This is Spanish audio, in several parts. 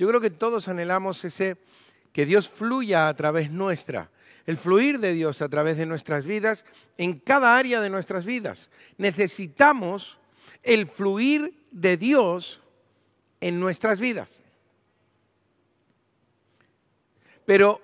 Yo creo que todos anhelamos ese que Dios fluya a través nuestra, el fluir de Dios a través de nuestras vidas en cada área de nuestras vidas. Necesitamos el fluir de Dios en nuestras vidas. Pero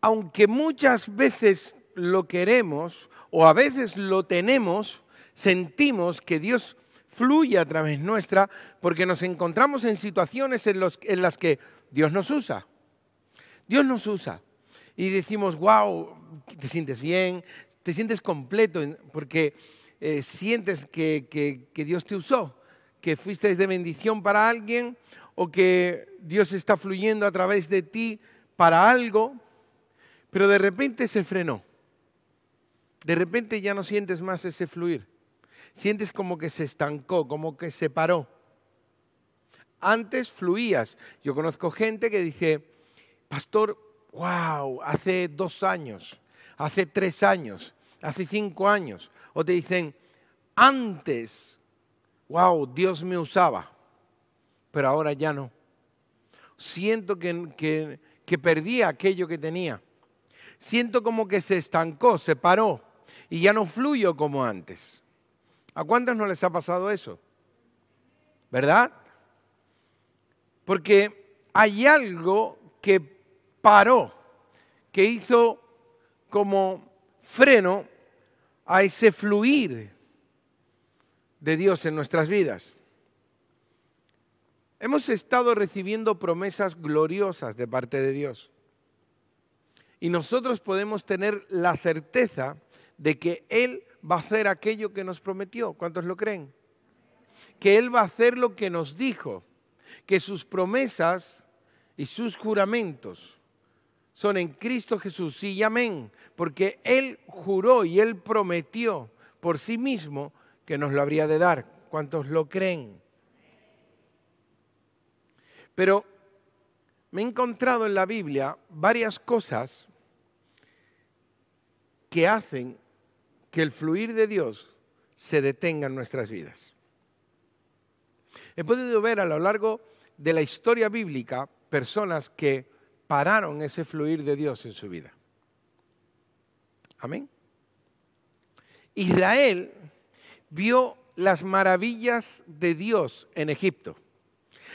aunque muchas veces lo queremos o a veces lo tenemos, sentimos que Dios fluye a través nuestra porque nos encontramos en situaciones en, los, en las que Dios nos usa. Dios nos usa. Y decimos, wow, te sientes bien, te sientes completo porque eh, sientes que, que Dios te usó, que fuiste de bendición para alguien o que Dios está fluyendo a través de ti para algo, pero de repente se frenó. De repente ya no sientes más ese fluir sientes como que se estancó, como que se paró. Antes fluías. Yo conozco gente que dice, pastor, wow, hace dos años, hace tres años, hace cinco años. O te dicen, antes, wow, Dios me usaba, pero ahora ya no. Siento que, que, perdí aquello que tenía. Siento como que se estancó, se paró y ya no fluyo como antes. ¿A cuántos no les ha pasado eso? ¿Verdad? Porque hay algo que paró, que hizo como freno a ese fluir de Dios en nuestras vidas. Hemos estado recibiendo promesas gloriosas de parte de Dios. Y nosotros podemos tener la certeza de que Él va a hacer aquello que nos prometió. ¿Cuántos lo creen? Que Él va a hacer lo que nos dijo, que sus promesas y sus juramentos son en Cristo Jesús. Sí, y amén, porque Él juró y Él prometió por sí mismo que nos lo habría de dar. ¿Cuántos lo creen? Pero me he encontrado en la Biblia varias cosas que hacen que el fluir de Dios se detenga en nuestras vidas. He podido ver a lo largo de la historia bíblica personas que pararon ese fluir de Dios en su vida. Amén. Israel vio las maravillas de Dios en Egipto.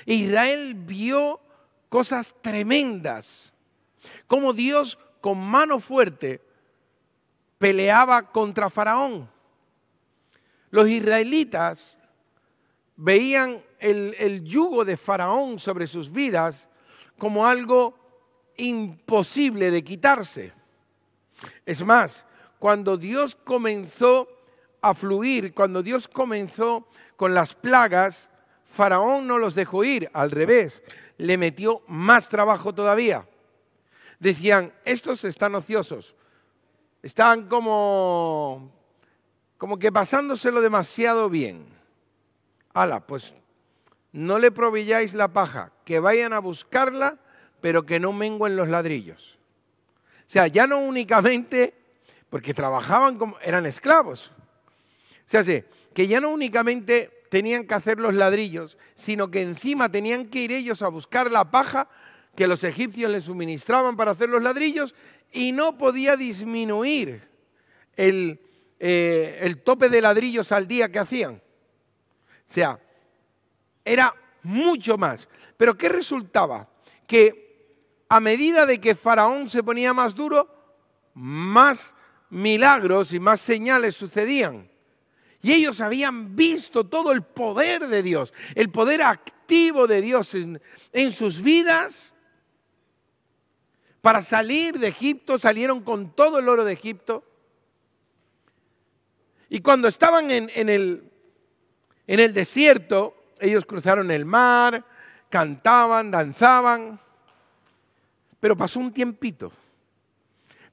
Israel vio cosas tremendas, como Dios con mano fuerte peleaba contra Faraón. Los israelitas veían el, yugo de Faraón sobre sus vidas como algo imposible de quitarse. Es más, cuando Dios comenzó a fluir, cuando Dios comenzó con las plagas, Faraón no los dejó ir, al revés, le metió más trabajo todavía. Decían, estos están ociosos, están como, como que pasándoselo demasiado bien. ¡Hala! pues no le proveyáis la paja, que vayan a buscarla, pero que no menguen los ladrillos. O sea, ya no únicamente, porque trabajaban como, eran esclavos. O sea, que ya no únicamente tenían que hacer los ladrillos, sino que encima tenían que ir ellos a buscar la paja que los egipcios le suministraban para hacer los ladrillos y no podía disminuir eh, el, tope de ladrillos al día que hacían. O sea, era mucho más. Pero ¿qué resultaba? Que a medida de que Faraón se ponía más duro, más milagros y más señales sucedían. Y ellos habían visto todo el poder de Dios, el poder activo de Dios en, en sus vidas para salir de Egipto salieron con todo el oro de Egipto. Y cuando estaban en, el, en el desierto, ellos cruzaron el mar, cantaban, danzaban. Pero pasó un tiempito.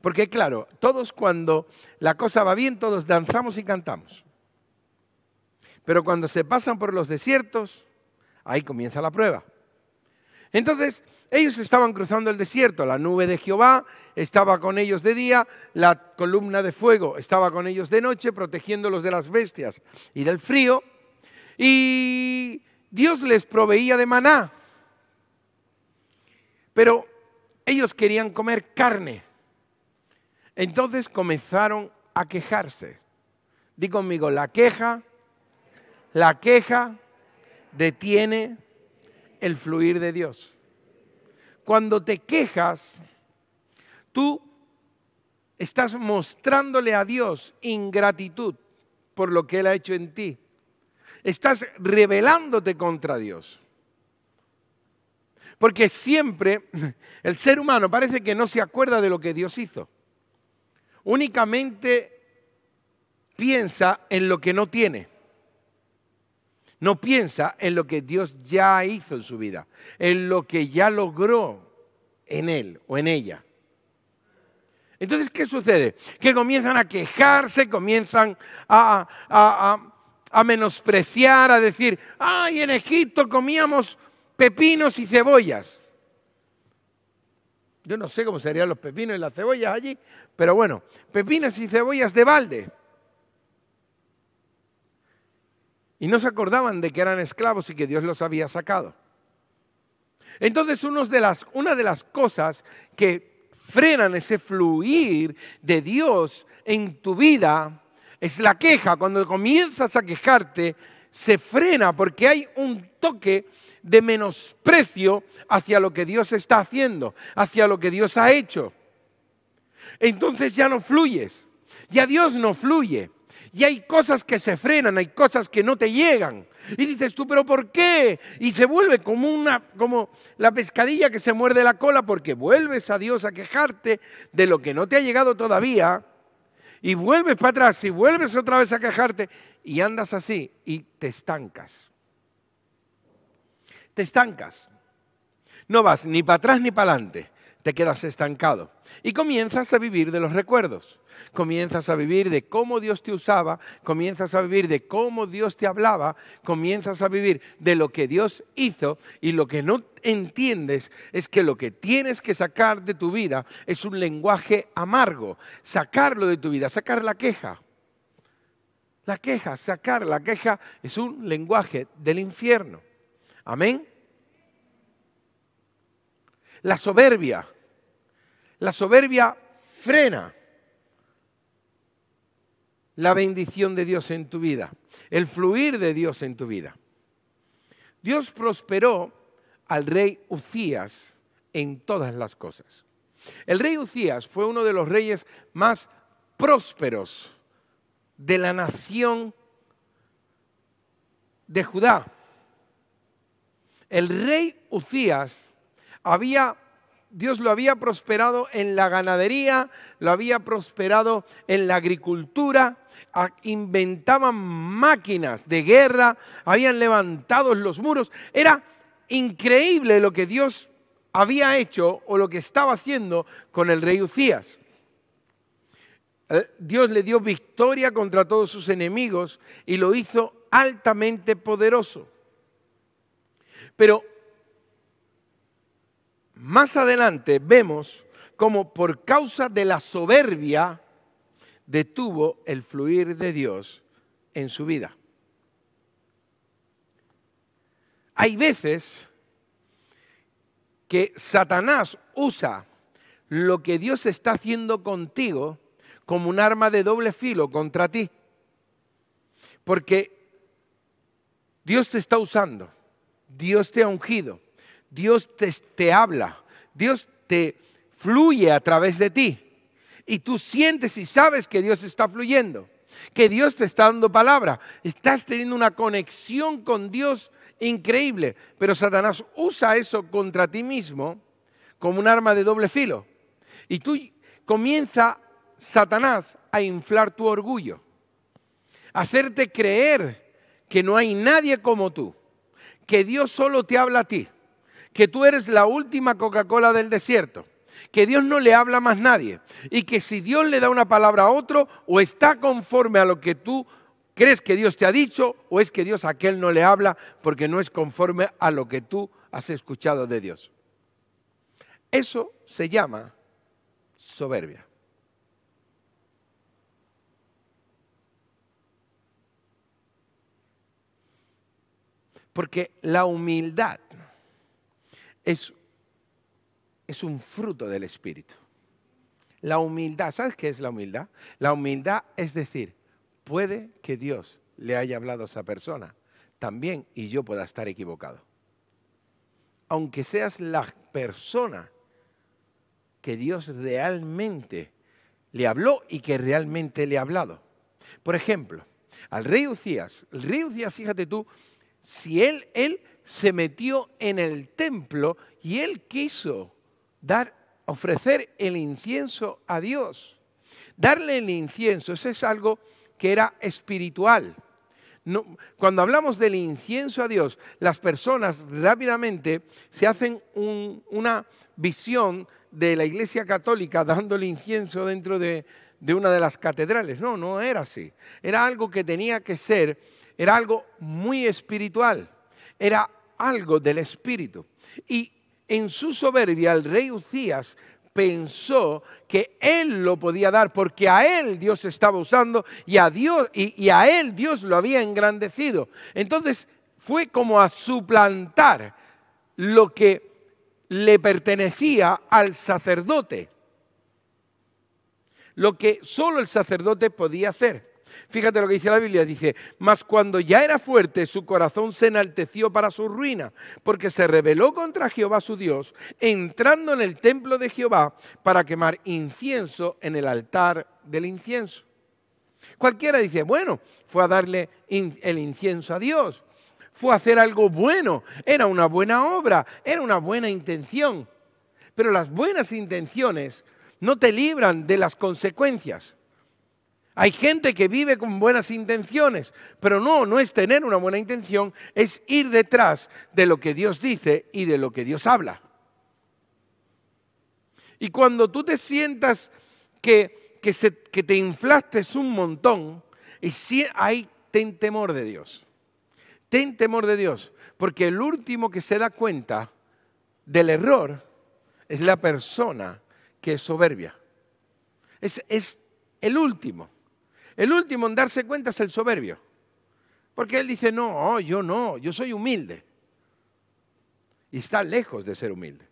Porque claro, todos cuando la cosa va bien, todos danzamos y cantamos. Pero cuando se pasan por los desiertos, ahí comienza la prueba. Entonces, ellos estaban cruzando el desierto, la nube de Jehová estaba con ellos de día, la columna de fuego estaba con ellos de noche, protegiéndolos de las bestias y del frío, y Dios les proveía de maná. Pero ellos querían comer carne. Entonces comenzaron a quejarse. Di conmigo, la queja, la queja detiene el fluir de Dios. Cuando te quejas, tú estás mostrándole a Dios ingratitud por lo que Él ha hecho en ti. Estás rebelándote contra Dios. Porque siempre el ser humano parece que no se acuerda de lo que Dios hizo. Únicamente piensa en lo que no tiene. No piensa en lo que Dios ya hizo en su vida, en lo que ya logró en él o en ella. Entonces, ¿qué sucede? Que comienzan a quejarse, comienzan a, menospreciar, a decir, ay, en Egipto comíamos pepinos y cebollas. Yo no sé cómo serían los pepinos y las cebollas allí, pero bueno, pepinos y cebollas de balde. Y no se acordaban de que eran esclavos y que Dios los había sacado. Entonces, una de las cosas que frenan ese fluir de Dios en tu vida es la queja. Cuando comienzas a quejarte, se frena porque hay un toque de menosprecio hacia lo que Dios está haciendo, hacia lo que Dios ha hecho. Entonces ya no fluyes, ya Dios no fluye. Y hay cosas que se frenan, hay cosas que no te llegan. Y dices tú, pero ¿por qué? Y se vuelve como, una, como la pescadilla que se muerde la cola porque vuelves a Dios a quejarte de lo que no te ha llegado todavía. Y vuelves para atrás y vuelves otra vez a quejarte y andas así y te estancas. Te estancas. No vas ni para atrás ni para adelante te quedas estancado. Y comienzas a vivir de los recuerdos. Comienzas a vivir de cómo Dios te usaba, comienzas a vivir de cómo Dios te hablaba, comienzas a vivir de lo que Dios hizo y lo que no entiendes es que lo que tienes que sacar de tu vida es un lenguaje amargo. Sacarlo de tu vida, sacar la queja. La queja, sacar la queja es un lenguaje del infierno. Amén. La soberbia. La soberbia frena la bendición de Dios en tu vida, el fluir de Dios en tu vida. Dios prosperó al rey Ucías en todas las cosas. El rey Ucías fue uno de los reyes más prósperos de la nación de Judá. El rey Ucías había Dios lo había prosperado en la ganadería, lo había prosperado en la agricultura, inventaban máquinas de guerra, habían levantado los muros. Era increíble lo que Dios había hecho o lo que estaba haciendo con el rey Ucías. Eh, Dios le dio victoria contra todos sus enemigos y lo hizo altamente poderoso. Pero más adelante vemos cómo por causa de la soberbia detuvo el fluir de Dios en su vida. Hay veces que Satanás usa lo que Dios está haciendo contigo como un arma de doble filo contra ti. Porque Dios te está usando, Dios te ha ungido, Dios te, habla, Dios te fluye a través de ti. Y tú sientes y sabes que Dios está fluyendo, que Dios te está dando palabra. Estás teniendo una conexión con Dios increíble, pero Satanás usa eso contra ti mismo como un arma de doble filo. Y tú comienza Satanás a inflar tu orgullo, a hacerte creer que no hay nadie como tú, que Dios solo te habla a ti que tú eres la última Coca-Cola del desierto, que Dios no le habla más nadie y que si Dios le da una palabra a otro o está conforme a lo que tú crees que Dios te ha dicho o es que Dios a aquel no le habla porque no es conforme a lo que tú has escuchado de Dios. Eso se llama soberbia. Porque la humildad es, es un fruto del Espíritu. La humildad, ¿sabes qué es la humildad? La humildad es decir, puede que Dios le haya hablado a esa persona también y yo pueda estar equivocado. Aunque seas la persona que Dios realmente le habló y que realmente le ha hablado. Por ejemplo, al rey Ucías, el rey Ucías, fíjate tú, si él, él se metió en el templo y él quiso dar, ofrecer el incienso a Dios. Darle el incienso, eso es algo que era espiritual. No, cuando hablamos del incienso a Dios, las personas rápidamente se hacen una visión de la Iglesia Católica dando el incienso dentro de, de una de las catedrales. No, no era así. Era algo que tenía que ser, era algo muy espiritual. Era algo del espíritu. Y en su soberbia el rey Ucías pensó que él lo podía dar porque a él Dios estaba usando y a Dios y, a él Dios lo había engrandecido. Entonces fue como a suplantar lo que le pertenecía al sacerdote. Lo que solo el sacerdote podía hacer. Fíjate lo que dice la Biblia, dice, mas cuando ya era fuerte, su corazón se enalteció para su ruina, porque se rebeló contra Jehová su Dios, entrando en el templo de Jehová para quemar incienso en el altar del incienso. Cualquiera dice, bueno, fue a darle el incienso a Dios, fue a hacer algo bueno, era una buena obra, era una buena intención. Pero las buenas intenciones no te libran de las consecuencias. Hay gente que vive con buenas intenciones, pero no, no es tener una buena intención, es ir detrás de lo que Dios dice y de lo que Dios habla. Y cuando tú te sientas que, te inflaste un montón, y si hay, ten temor de Dios. Ten temor de Dios, porque el último que se da cuenta del error es la persona que es soberbia. es el último. El último en darse cuenta es el soberbio. Porque él dice, no, oh, yo no, yo soy humilde. Y está lejos de ser humilde.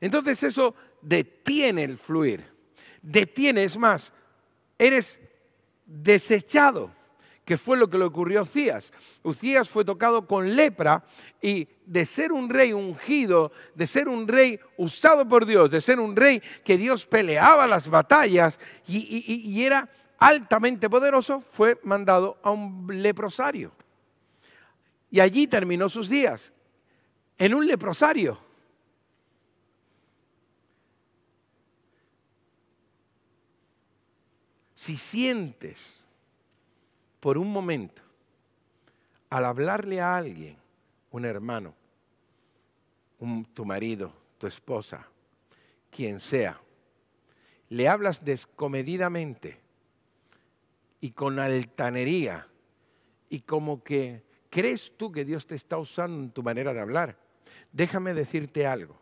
Entonces eso detiene el fluir. Detiene, es más, eres desechado que fue lo que le ocurrió a Ucías. Ucías fue tocado con lepra y de ser un rey ungido, de ser un rey usado por Dios, de ser un rey que Dios peleaba las batallas y, y era altamente poderoso, fue mandado a un leprosario. Y allí terminó sus días, en un leprosario. Si sientes por un momento, al hablarle a alguien, un hermano, tu marido, tu esposa, quien sea, le hablas descomedidamente y con altanería y como que crees tú que Dios te está usando en tu manera de hablar, déjame decirte algo.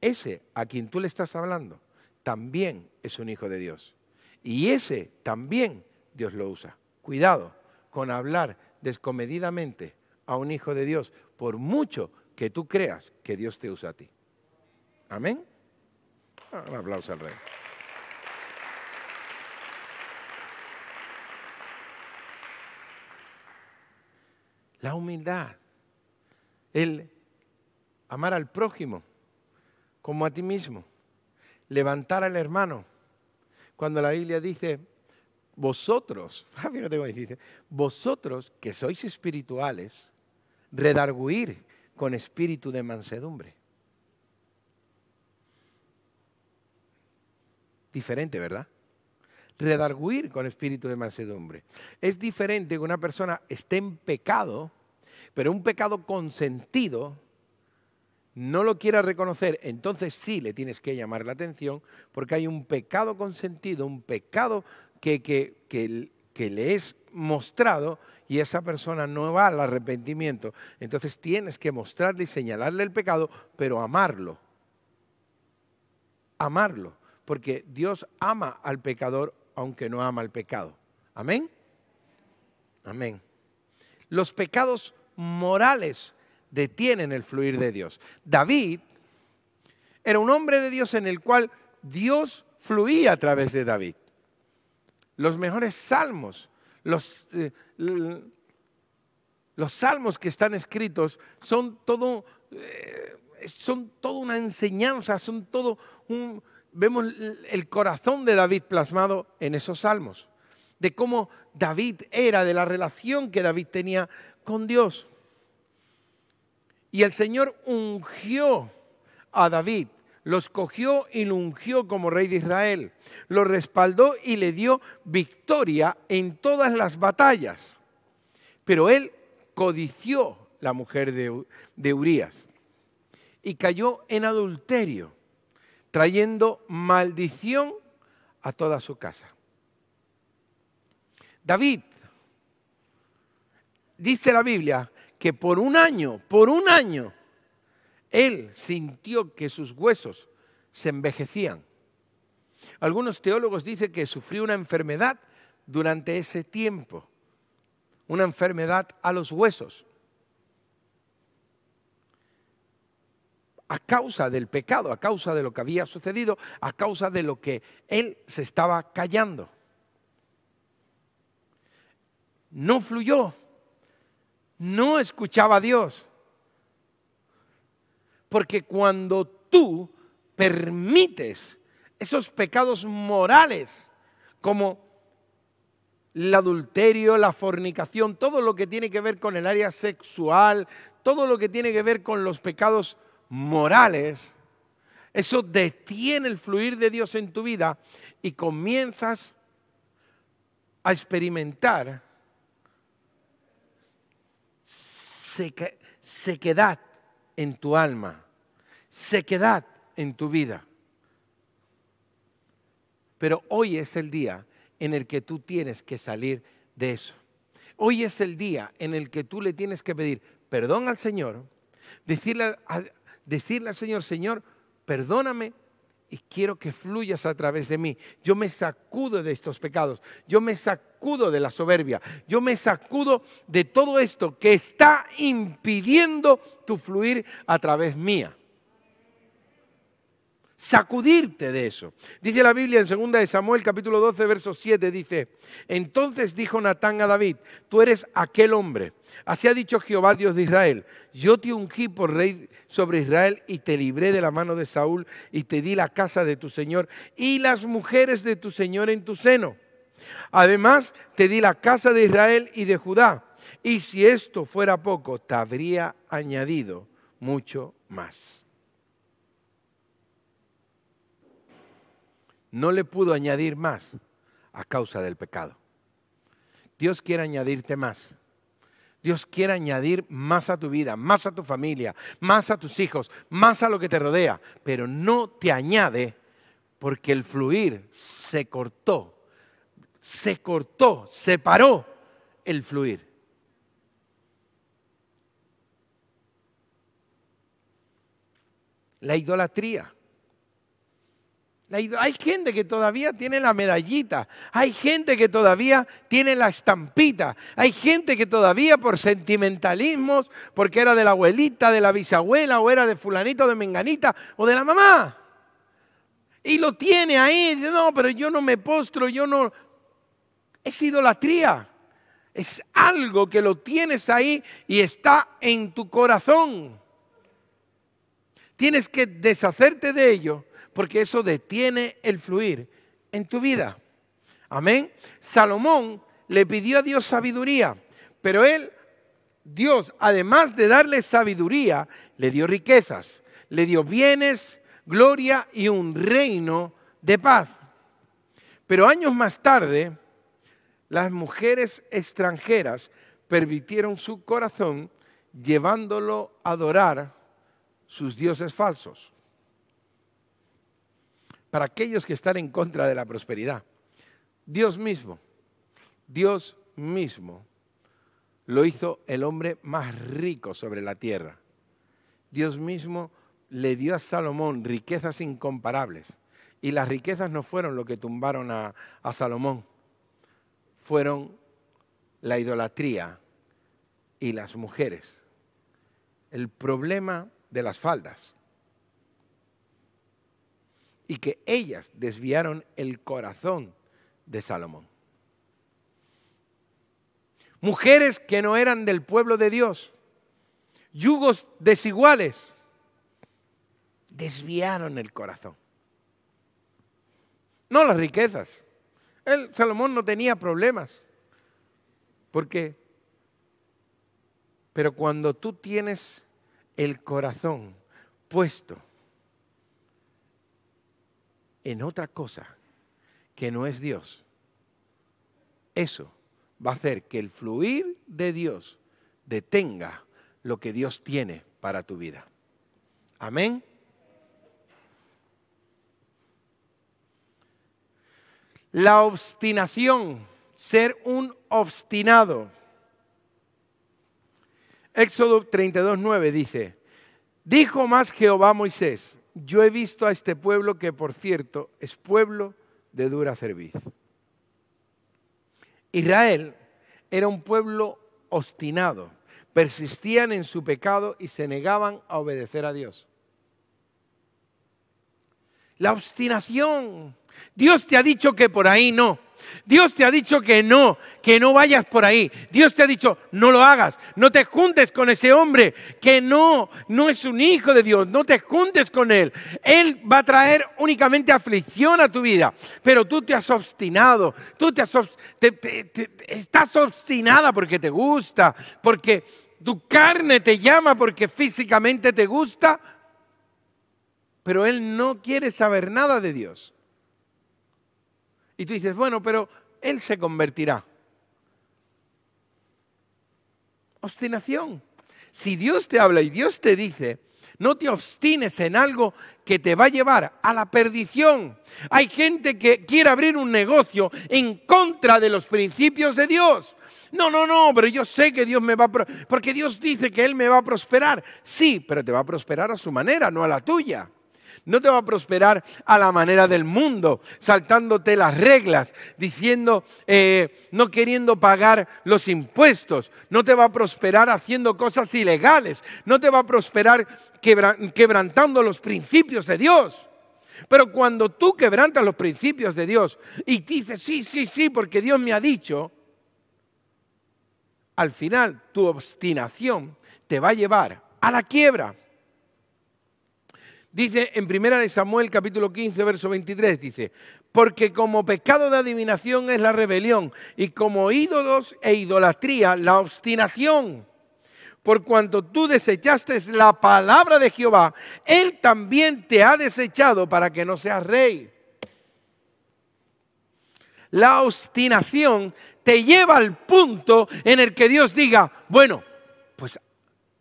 Ese a quien tú le estás hablando también es un hijo de Dios. Y ese también Dios lo usa. Cuidado con hablar descomedidamente a un hijo de Dios, por mucho que tú creas que Dios te usa a ti. Amén. Ah, un aplauso al rey. La humildad, el amar al prójimo como a ti mismo, levantar al hermano. Cuando la Biblia dice, vosotros, vosotros que sois espirituales, redarguir con espíritu de mansedumbre. Diferente, ¿verdad? Redarguir con espíritu de mansedumbre. Es diferente que una persona esté en pecado, pero un pecado consentido, no lo quiera reconocer, entonces sí le tienes que llamar la atención, porque hay un pecado consentido, un pecado que, que, le es mostrado y esa persona no va al arrepentimiento. Entonces tienes que mostrarle y señalarle el pecado, pero amarlo. Amarlo. Porque Dios ama al pecador aunque no ama el pecado. Amén. Amén. Los pecados morales detienen el fluir de Dios. David era un hombre de Dios en el cual Dios fluía a través de David los mejores salmos, los, eh, los salmos que están escritos son todo, eh, son toda una enseñanza, son todo un, vemos el corazón de David plasmado en esos salmos, de cómo David era, de la relación que David tenía con Dios. Y el Señor ungió a David los cogió y lo ungió como rey de Israel, lo respaldó y le dio victoria en todas las batallas. Pero él codició la mujer de, de Urías y cayó en adulterio, trayendo maldición a toda su casa. David, dice la Biblia, que por un año, por un año, él sintió que sus huesos se envejecían. Algunos teólogos dicen que sufrió una enfermedad durante ese tiempo, una enfermedad a los huesos, a causa del pecado, a causa de lo que había sucedido, a causa de lo que él se estaba callando. No fluyó, no escuchaba a Dios. Porque cuando tú permites esos pecados morales, como el adulterio, la fornicación, todo lo que tiene que ver con el área sexual, todo lo que tiene que ver con los pecados morales, eso detiene el fluir de Dios en tu vida y comienzas a experimentar sequedad en tu alma, sequedad en tu vida. Pero hoy es el día en el que tú tienes que salir de eso. Hoy es el día en el que tú le tienes que pedir perdón al Señor, decirle, a, decirle al Señor, Señor, perdóname y quiero que fluyas a través de mí. Yo me sacudo de estos pecados, yo me sacudo sacudo de la soberbia, yo me sacudo de todo esto que está impidiendo tu fluir a través mía. Sacudirte de eso. Dice la Biblia en 2 de Samuel capítulo 12 verso 7 dice, entonces dijo Natán a David, tú eres aquel hombre. Así ha dicho Jehová Dios de Israel, yo te ungí por rey sobre Israel y te libré de la mano de Saúl y te di la casa de tu Señor y las mujeres de tu Señor en tu seno. Además, te di la casa de Israel y de Judá. Y si esto fuera poco, te habría añadido mucho más. No le pudo añadir más a causa del pecado. Dios quiere añadirte más. Dios quiere añadir más a tu vida, más a tu familia, más a tus hijos, más a lo que te rodea, pero no te añade porque el fluir se cortó se cortó, se paró el fluir. La idolatría. hay gente que todavía tiene la medallita, hay gente que todavía tiene la estampita, hay gente que todavía por sentimentalismos, porque era de la abuelita, de la bisabuela, o era de fulanito, de menganita, o de la mamá, y lo tiene ahí. No, pero yo no me postro, yo no. Es idolatría. Es algo que lo tienes ahí y está en tu corazón. Tienes que deshacerte de ello porque eso detiene el fluir en tu vida. Amén. Salomón le pidió a Dios sabiduría, pero él, Dios, además de darle sabiduría, le dio riquezas, le dio bienes, gloria y un reino de paz. Pero años más tarde, las mujeres extranjeras permitieron su corazón llevándolo a adorar sus dioses falsos. Para aquellos que están en contra de la prosperidad, Dios mismo, Dios mismo lo hizo el hombre más rico sobre la tierra. Dios mismo le dio a Salomón riquezas incomparables. Y las riquezas no fueron lo que tumbaron a, a Salomón fueron la idolatría y las mujeres. El problema de las faldas. Y que ellas desviaron el corazón de Salomón. Mujeres que no eran del pueblo de Dios. Yugos desiguales. Desviaron el corazón. No las riquezas el Salomón no tenía problemas. ¿Por qué? Pero cuando tú tienes el corazón puesto en otra cosa que no es Dios, eso va a hacer que el fluir de Dios detenga lo que Dios tiene para tu vida. Amén. La obstinación, ser un obstinado. Éxodo 9 dice, dijo más Jehová Moisés, yo he visto a este pueblo que por cierto es pueblo de dura cerviz. Israel era un pueblo obstinado, persistían en su pecado y se negaban a obedecer a Dios. La obstinación Dios te ha dicho que por ahí no. Dios te ha dicho que no, que no vayas por ahí. Dios te ha dicho, no lo hagas, no te juntes con ese hombre, que no, no es un hijo de Dios, no te juntes con él. Él va a traer únicamente aflicción a tu vida, pero tú te has obstinado, tú te, estás obstinada porque te gusta, porque tu carne te llama, porque físicamente te gusta, pero él no quiere saber nada de Dios. Y tú dices, bueno, pero él se convertirá. Obstinación. Si Dios te habla y Dios te dice, no te obstines en algo que te va a llevar a la perdición. Hay gente que quiere abrir un negocio en contra de los principios de Dios. No, no, no, pero yo sé que Dios me va a... Porque Dios dice que Él me va a prosperar. Sí, pero te va a prosperar a su manera, no a la tuya. No te va a prosperar a la manera del mundo, saltándote las reglas, diciendo, eh, no queriendo pagar los impuestos. No te va a prosperar haciendo cosas ilegales. No te va a prosperar quebrantando los principios de Dios. Pero cuando tú quebrantas los principios de Dios y dices, sí, sí, sí, porque Dios me ha dicho, al final tu obstinación te va a llevar a la quiebra. Dice en 1 de Samuel capítulo 15, verso 23, dice, porque como pecado de adivinación es la rebelión y como ídolos e idolatría la obstinación. Por cuanto tú desechaste la palabra de Jehová, Él también te ha desechado para que no seas rey. La obstinación te lleva al punto en el que Dios diga, bueno, pues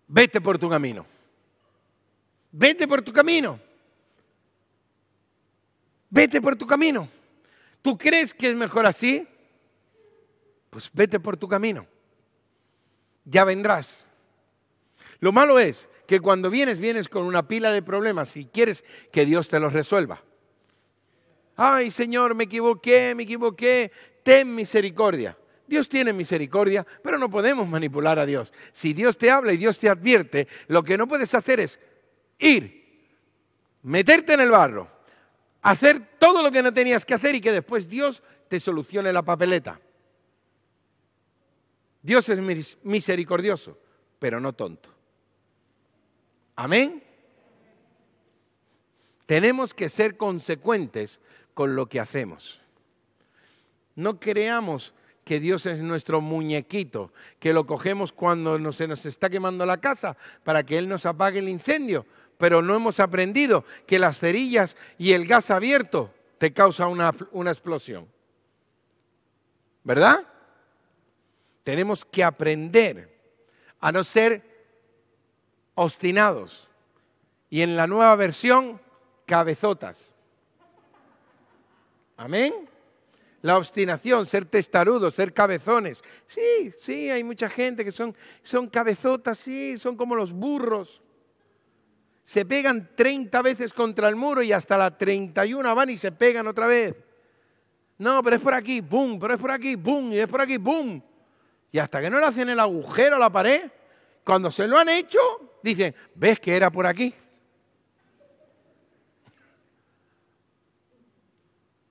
vete por tu camino. Vete por tu camino. Vete por tu camino. ¿Tú crees que es mejor así? Pues vete por tu camino. Ya vendrás. Lo malo es que cuando vienes, vienes con una pila de problemas y quieres que Dios te los resuelva. Ay, Señor, me equivoqué, me equivoqué. Ten misericordia. Dios tiene misericordia, pero no podemos manipular a Dios. Si Dios te habla y Dios te advierte, lo que no puedes hacer es ir, meterte en el barro, hacer todo lo que no tenías que hacer y que después Dios te solucione la papeleta. Dios es misericordioso, pero no tonto. Amén. Tenemos que ser consecuentes con lo que hacemos. No creamos que Dios es nuestro muñequito, que lo cogemos cuando se nos está quemando la casa para que Él nos apague el incendio, pero no hemos aprendido que las cerillas y el gas abierto te causa una, explosión. ¿Verdad? Tenemos que aprender a no ser obstinados y en la nueva versión, cabezotas. Amén. La obstinación, ser testarudos, ser cabezones. Sí, sí, hay mucha gente que son, son cabezotas, sí, son como los burros se pegan 30 veces contra el muro y hasta la 31 van y se pegan otra vez. No, pero es por aquí, boom, pero es por aquí, boom, y es por aquí, boom. Y hasta que no le hacen el agujero a la pared, cuando se lo han hecho, dicen, ¿ves que era por aquí?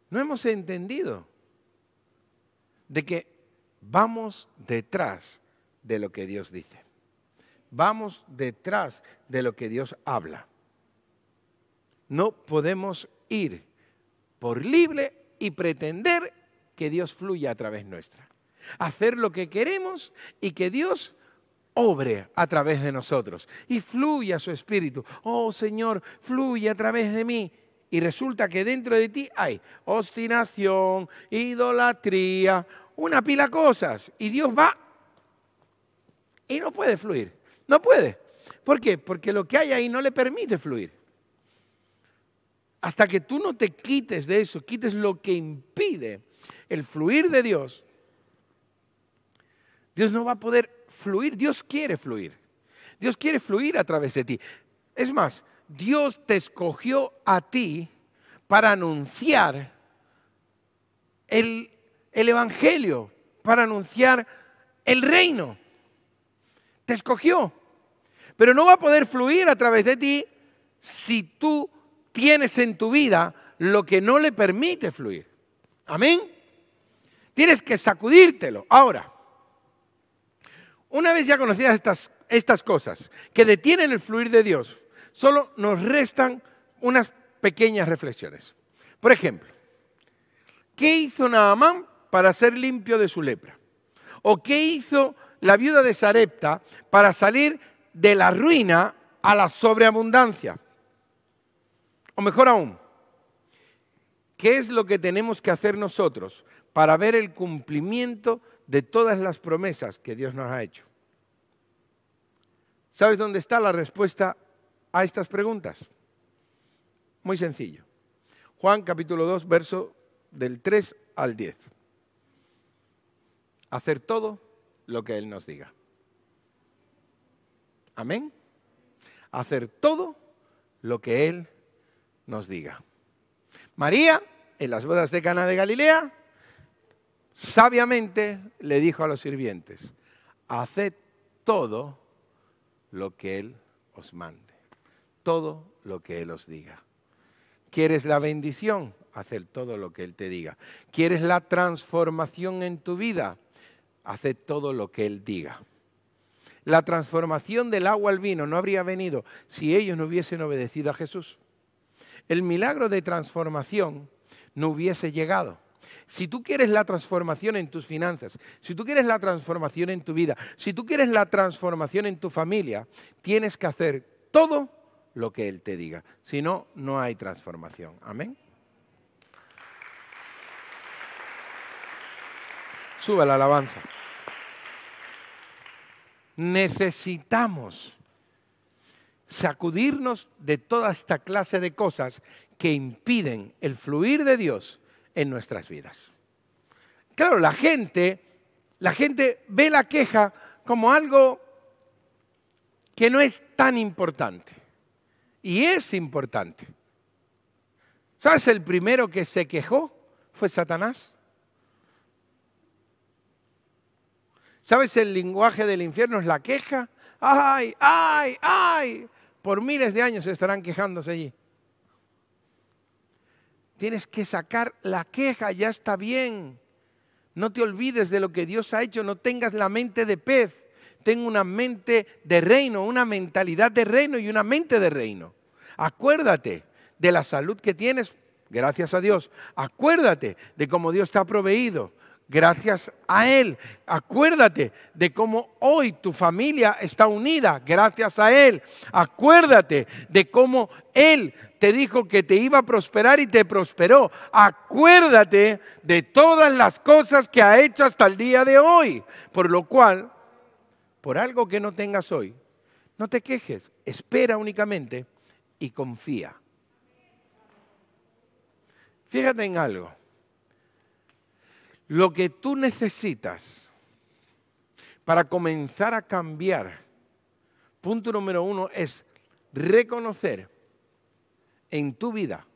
No hemos entendido de que vamos detrás de lo que Dios dice. Vamos detrás de lo que Dios habla. No podemos ir por libre y pretender que Dios fluya a través nuestra. Hacer lo que queremos y que Dios obre a través de nosotros y fluya su espíritu. Oh Señor, fluye a través de mí. Y resulta que dentro de ti hay obstinación, idolatría, una pila de cosas. Y Dios va y no puede fluir. No puede. ¿Por qué? Porque lo que hay ahí no le permite fluir. Hasta que tú no te quites de eso, quites lo que impide el fluir de Dios, Dios no va a poder fluir. Dios quiere fluir. Dios quiere fluir a través de ti. Es más, Dios te escogió a ti para anunciar el, el, Evangelio, para anunciar el reino. Te escogió. Pero no va a poder fluir a través de ti si tú tienes en tu vida lo que no le permite fluir. Amén. Tienes que sacudírtelo. Ahora, una vez ya conocidas estas, estas cosas que detienen el fluir de Dios, solo nos restan unas pequeñas reflexiones. Por ejemplo, ¿qué hizo Naamán para ser limpio de su lepra? ¿O qué hizo la viuda de Sarepta para salir de la ruina a la sobreabundancia. O mejor aún, ¿qué es lo que tenemos que hacer nosotros para ver el cumplimiento de todas las promesas que Dios nos ha hecho? ¿Sabes dónde está la respuesta a estas preguntas? Muy sencillo. Juan capítulo 2, verso del 3 al 10. Hacer todo lo que Él nos diga. Amén. Hacer todo lo que Él nos diga. María, en las bodas de Cana de Galilea, sabiamente le dijo a los sirvientes: Haced todo lo que Él os mande, todo lo que Él os diga. ¿Quieres la bendición? Haced todo lo que Él te diga. ¿Quieres la transformación en tu vida? Haced todo lo que Él diga. La transformación del agua al vino no habría venido si ellos no hubiesen obedecido a Jesús. El milagro de transformación no hubiese llegado. Si tú quieres la transformación en tus finanzas, si tú quieres la transformación en tu vida, si tú quieres la transformación en tu familia, tienes que hacer todo lo que Él te diga. Si no, no hay transformación. Amén. Sube la alabanza necesitamos sacudirnos de toda esta clase de cosas que impiden el fluir de Dios en nuestras vidas. Claro, la gente, la gente ve la queja como algo que no es tan importante. Y es importante. ¿Sabes? El primero que se quejó fue Satanás. ¿Sabes? El lenguaje del infierno es la queja. ¡Ay, ay, ay! Por miles de años estarán quejándose allí. Tienes que sacar la queja, ya está bien. No te olvides de lo que Dios ha hecho, no tengas la mente de pez. Ten una mente de reino, una mentalidad de reino y una mente de reino. Acuérdate de la salud que tienes, gracias a Dios. Acuérdate de cómo Dios te ha proveído gracias a Él. Acuérdate de cómo hoy tu familia está unida gracias a Él. Acuérdate de cómo Él te dijo que te iba a prosperar y te prosperó. Acuérdate de todas las cosas que ha hecho hasta el día de hoy. Por lo cual, por algo que no tengas hoy, no te quejes, espera únicamente y confía. Fíjate en algo. Lo que tú necesitas para comenzar a cambiar, punto número uno, es reconocer en tu vida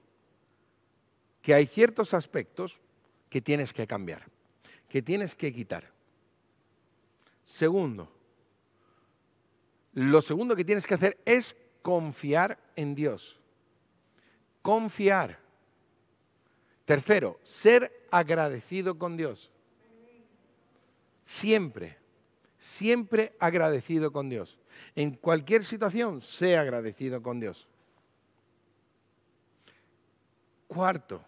que hay ciertos aspectos que tienes que cambiar, que tienes que quitar. Segundo, lo segundo que tienes que hacer es confiar en Dios. Confiar. Tercero, ser agradecido con Dios. Siempre, siempre agradecido con Dios. En cualquier situación, sea agradecido con Dios. Cuarto,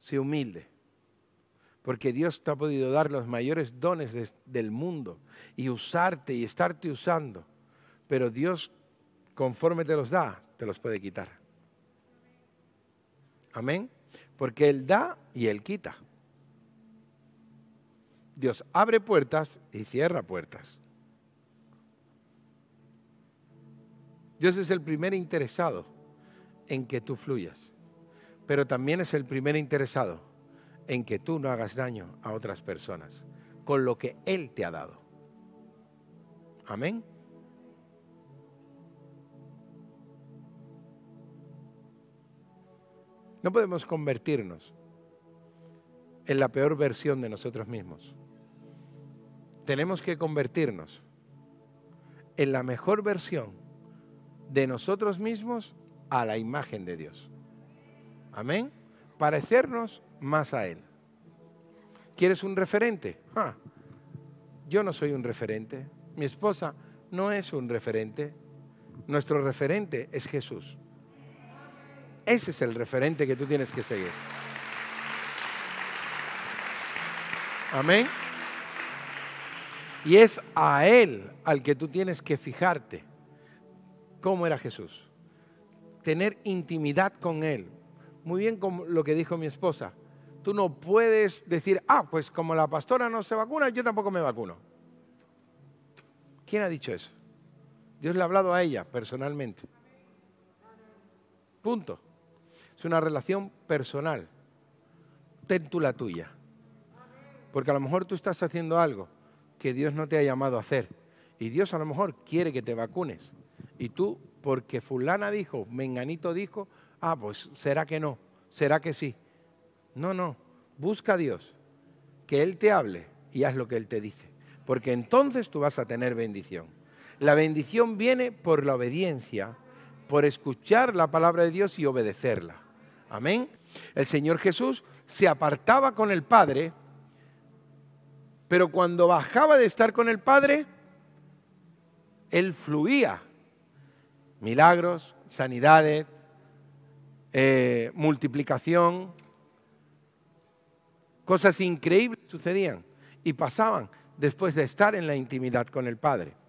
sé humilde, porque Dios te ha podido dar los mayores dones del mundo y usarte y estarte usando, pero Dios, conforme te los da, te los puede quitar. Amén. Porque Él da y Él quita. Dios abre puertas y cierra puertas. Dios es el primer interesado en que tú fluyas, pero también es el primer interesado en que tú no hagas daño a otras personas con lo que Él te ha dado. Amén. No podemos convertirnos en la peor versión de nosotros mismos. Tenemos que convertirnos en la mejor versión de nosotros mismos a la imagen de Dios. Amén. Parecernos más a Él. ¿Quieres un referente? Ah, yo no soy un referente. Mi esposa no es un referente. Nuestro referente es Jesús. Ese es el referente que tú tienes que seguir. Amén. Y es a Él al que tú tienes que fijarte. ¿Cómo era Jesús? Tener intimidad con Él. Muy bien como lo que dijo mi esposa. Tú no puedes decir, ah, pues como la pastora no se vacuna, yo tampoco me vacuno. ¿Quién ha dicho eso? Dios le ha hablado a ella personalmente. Punto. Es una relación personal. Ten tú la tuya. Porque a lo mejor tú estás haciendo algo que Dios no te ha llamado a hacer. Y Dios a lo mejor quiere que te vacunes. Y tú, porque fulana dijo, menganito dijo, ah, pues será que no, será que sí. No, no, busca a Dios, que Él te hable y haz lo que Él te dice. Porque entonces tú vas a tener bendición. La bendición viene por la obediencia, por escuchar la palabra de Dios y obedecerla. Amén. El Señor Jesús se apartaba con el Padre, pero cuando bajaba de estar con el Padre, Él fluía. Milagros, sanidades, eh, multiplicación, cosas increíbles sucedían y pasaban después de estar en la intimidad con el Padre.